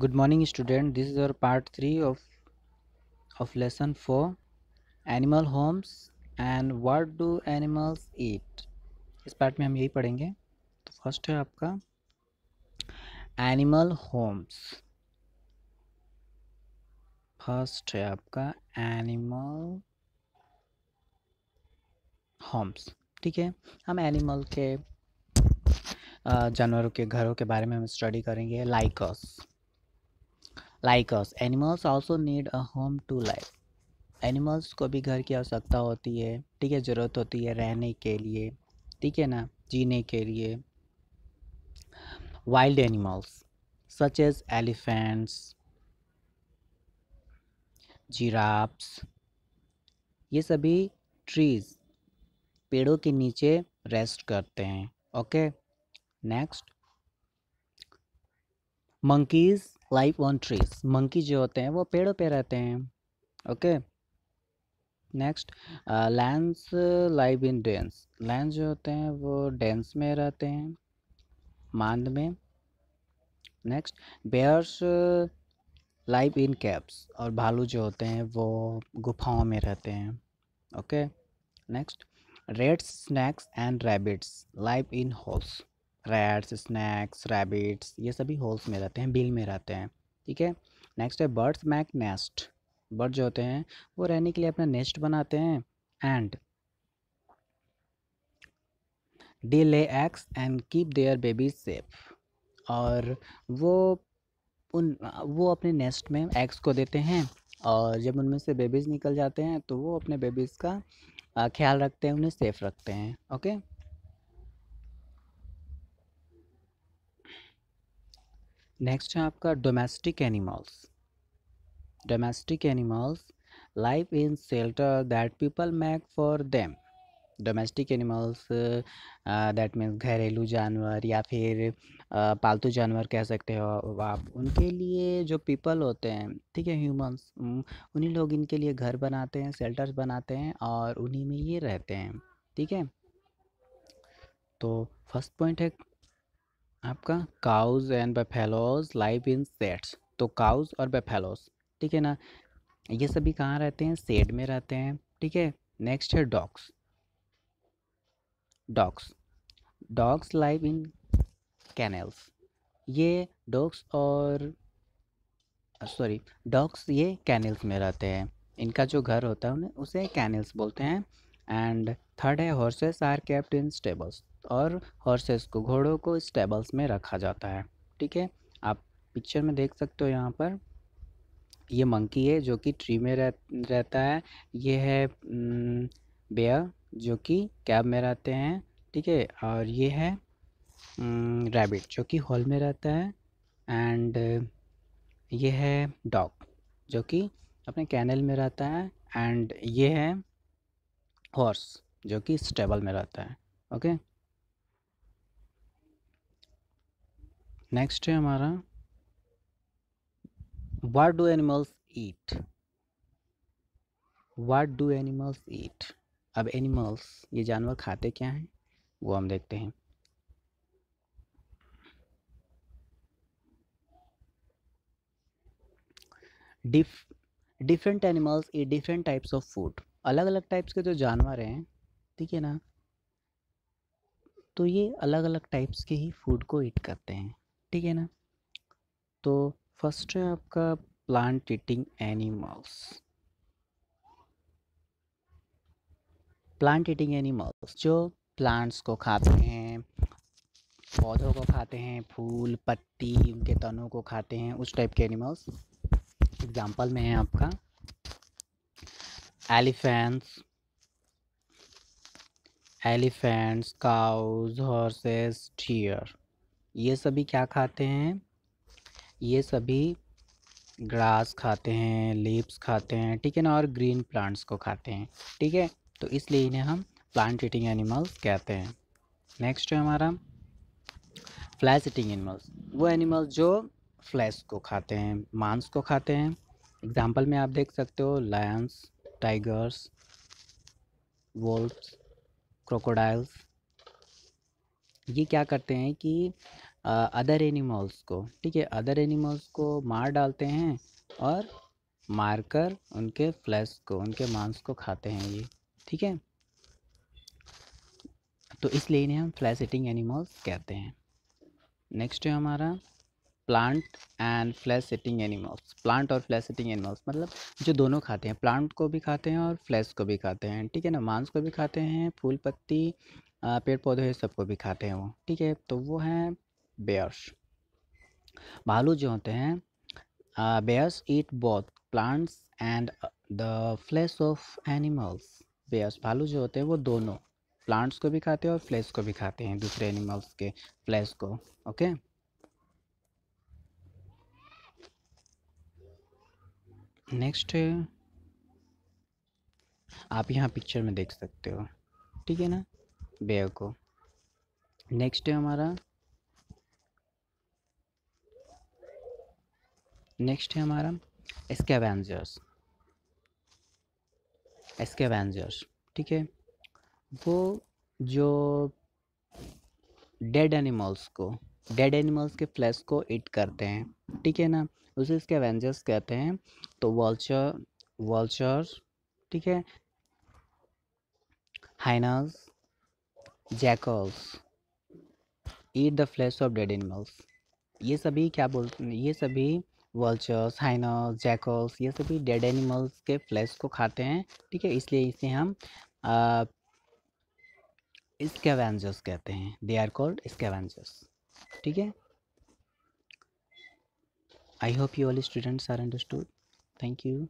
Good morning student this is our part three of of lesson four animal homes and what do animals eat इस part में हम यही पढ़ेंगे तो first है आपका एनिमल होम्स फर्स्ट है आपका एनिमल होम्स ठीक है हम एनिमल के जानवरों के घरों के बारे में हम स्टडी करेंगे like us like us animals also need a home to live animals को भी घर की आवश्यकता होती है ठीक है ज़रूरत होती है रहने के लिए ठीक है ना जीने के लिए wild animals such as elephants giraffes ये सभी ट्रीज़ पेड़ों के नीचे रेस्ट करते हैं okay next monkeys live on trees monkey जो होते हैं वो पेड़ों पे रहते हैं okay next lions live in dens land जो होते हैं वो डेंस में रहते हैं मांद में next bears live in caves और भालू जो होते हैं वो गुफाओं में रहते हैं okay next rats snakes and rabbits live in holes rats snakes rabbits ये सभी होल्स में रहते हैं बिल में रहते हैं ठीक है नेक्स्ट है बर्ड्स मैक नेस्ट बर्ड जो होते हैं वो रहने के लिए अपना नेस्ट बनाते हैं and they lay eggs and keep their babies safe और वो उन वो अपने नेस्ट में एग्स को देते हैं और जब उनमें से बेबीज़ निकल जाते हैं तो वो अपने बेबीज़ का ख्याल रखते हैं उन्हें सेफ़ रखते हैं ओके नेक्स्ट है आपका domestic animals domestic animals live in shelter that people make for them domestic animals that means घरेलू जानवर या फिर uh, पालतू जानवर कह सकते हो आप उनके लिए जो पीपल होते हैं ठीक है ह्यूमंस उन्हीं लोग इनके लिए घर बनाते हैं सेल्टर्स बनाते हैं और उन्हीं में ये रहते हैं ठीक है तो फर्स्ट पॉइंट है आपका cows and buffaloes live in sheds तो काउज और बेफेलोज ठीक है ना ये सभी कहाँ रहते हैं सेड में रहते हैं ठीक है नेक्स्ट है dogs dogs dogs live in kennels ये डॉग्स और सॉरी डॉग्स ये कैनल्स में रहते हैं इनका जो घर होता है उन्हें उसे कैनल्स बोलते हैं एंड थर्ड है horses are kept in stables और हॉर्सेस को घोड़ों को स्टेबल्स में रखा जाता है ठीक है आप पिक्चर में देख सकते हो यहाँ पर ये मंकी है जो कि ट्री में रह, रहता है ये है बेयर जो कि कैब में रहते हैं ठीक है और ये है रैबिट जो कि हॉल में रहता है एंड ये है डॉग जो कि अपने कैनल में रहता है एंड ये है हॉर्स जो कि स्टेबल में रहता है ओके नेक्स्ट है हमारा what do animals eat what do animals eat अब एनिमल्स ये जानवर खाते क्या हैं वो हम देखते हैं diff different animals eat different types of food अलग अलग टाइप्स के जो जानवर हैं ठीक है ना तो ये अलग अलग टाइप्स के ही फूड को ईट करते हैं ठीक है ना तो फर्स्ट है आपका plant eating animals plant eating animals जो प्लांट्स को खाते हैं पौधों को खाते हैं फूल पत्ती उनके तनों को खाते हैं उस टाइप के एनिमल्स एग्जांपल में है आपका elephants elephants cows horses deer ये सभी क्या खाते हैं ये सभी ग्रास खाते हैं लीप्स खाते हैं ठीक है ना और ग्रीन प्लांट्स को खाते हैं ठीक है तो इसलिए इन्हें हम प्लांट ईटिंग एनिमल्स कहते हैं नेक्स्ट है हमारा फ्लैश ईटिंग एनिमल्स वो एनिमल्स जो फ्लैश को खाते हैं मांस को खाते हैं एग्जाम्पल में आप देख सकते हो लायंस टाइगर्स वोल्फ्स क्रोकोडाइल्स ये क्या करते हैं कि अदर एनिमल्स को ठीक है अदर एनिमल्स को मार डालते हैं और मारकर उनके फ्लैश को उनके मांस को खाते हैं ये ठीक है तो इसलिए इन्हें हम फ्लैश एटिंग एनिमल्स कहते हैं नेक्स्ट है हमारा plant and flesh eating animals plant और फ्लैश सेटिंग एनिमल्स मतलब जो दोनों खाते हैं प्लांट को भी खाते हैं और फ्लैश को भी खाते हैं ठीक है ना मांस को भी खाते हैं फूल पत्ती पेड़ पौधे ये सबको भी खाते हैं वो ठीक है तो वो हैं बेयर्स भालू जो होते हैं bears eat both plants and the flesh of animals bears भालू जो होते हैं वो दोनों प्लांट्स को भी खाते हैं और फ्लैश को भी खाते हैं दूसरे एनिमल्स के फ्लैश को ओके okay? नेक्स्ट आप यहाँ पिक्चर में देख सकते हो ठीक है ना बेयर को नेक्स्ट है हमारा नेक्स्ट है हमारा एस्केवेंजर्स एस्केवेंजर्स ठीक है वो जो डेड एनिमल्स को डेड एनिमल्स के फ्लैश को ईट करते हैं ठीक है ना उसे इसके एवेंजर्स कहते हैं तो वॉल्चर वॉल्चर ठीक है hyenas jackals eat the flesh of dead animals ये सभी क्या बोलते हैं ये सभी वल्चर्स हाइनस जैकल्स ये सभी डेड एनिमल्स के फ्लैश को खाते हैं ठीक है इसलिए इसे हम स्कैवेंजर्स कहते हैं दे आर कॉल्ड स्कैवेंजर्स ठीक है I hope you all students are understood thank you